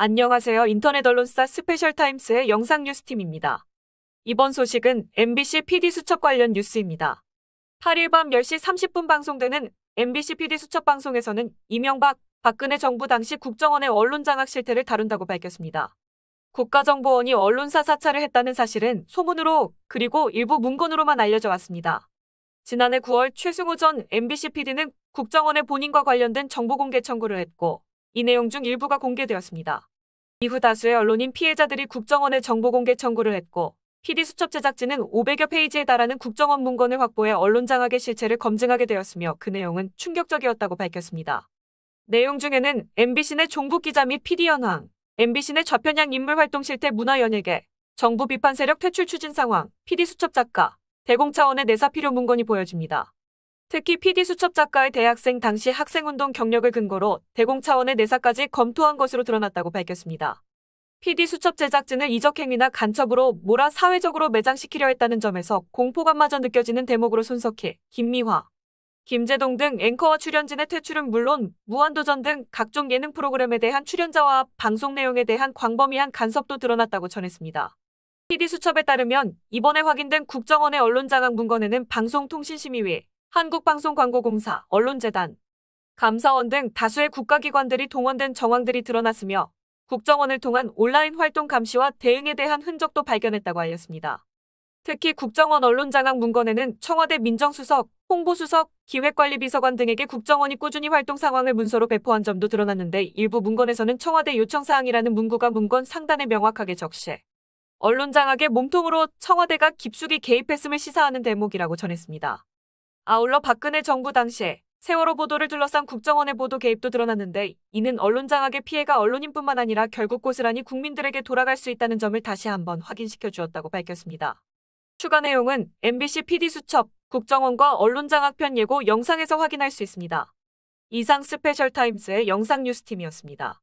안녕하세요. 인터넷 언론사 스페셜 타임스의 영상 뉴스팀입니다. 이번 소식은 MBC PD 수첩 관련 뉴스입니다. 8일 밤 10시 30분 방송되는 MBC PD 수첩 방송에서는 이명박, 박근혜 정부 당시 국정원의 언론 장악 실태를 다룬다고 밝혔습니다. 국가정보원이 언론사 사찰을 했다는 사실은 소문으로 그리고 일부 문건으로만 알려져 왔습니다. 지난해 9월 최승호 전 MBC PD는 국정원의 본인과 관련된 정보공개 청구를 했고 이 내용 중 일부가 공개되었습니다. 이후 다수의 언론인 피해자들이 국정원에 정보 공개 청구를 했고 PD 수첩 제작진은 500여 페이지에 달하는 국정원 문건을 확보해 언론 장악의 실체를 검증하게 되었으며 그 내용은 충격적이었다고 밝혔습니다. 내용 중에는 MBC 내 종북 기자 및 PD 현황, MBC 내 좌편향 인물 활동 실태 문화 연예계, 정부 비판 세력 퇴출 추진 상황, PD 수첩 작가, 대공 차원의 내사 필요 문건이 보여집니다. 특히 PD 수첩 작가의 대학생 당시 학생운동 경력을 근거로 대공 차원의 내사까지 검토한 것으로 드러났다고 밝혔습니다. PD 수첩 제작진을 이적행위나 간첩으로 몰아 사회적으로 매장시키려 했다는 점에서 공포감마저 느껴지는 대목으로 손석희, 김미화, 김재동 등 앵커와 출연진의 퇴출은 물론 무한도전 등 각종 예능 프로그램에 대한 출연자와 방송 내용에 대한 광범위한 간섭도 드러났다고 전했습니다. PD 수첩에 따르면 이번에 확인된 국정원의 언론장악 문건에는 방송통신심의위, 한국방송광고공사, 언론재단, 감사원 등 다수의 국가기관들이 동원된 정황들이 드러났으며 국정원을 통한 온라인 활동 감시와 대응에 대한 흔적도 발견했다고 알렸습니다. 특히 국정원 언론장악 문건에는 청와대 민정수석, 홍보수석, 기획관리비서관 등에게 국정원이 꾸준히 활동 상황을 문서로 배포한 점도 드러났는데 일부 문건에서는 청와대 요청사항이라는 문구가 문건 상단에 명확하게 적시해 언론장악의 몸통으로 청와대가 깊숙이 개입했음을 시사하는 대목이라고 전했습니다. 아울러 박근혜 정부 당시에 세월호 보도를 둘러싼 국정원의 보도 개입도 드러났는데 이는 언론 장악의 피해가 언론인뿐만 아니라 결국 고스란히 국민들에게 돌아갈 수 있다는 점을 다시 한번 확인시켜 주었다고 밝혔습니다. 추가 내용은 MBC PD 수첩 국정원과 언론 장악편 예고 영상에서 확인할 수 있습니다. 이상 스페셜 타임스의 영상 뉴스팀이었습니다.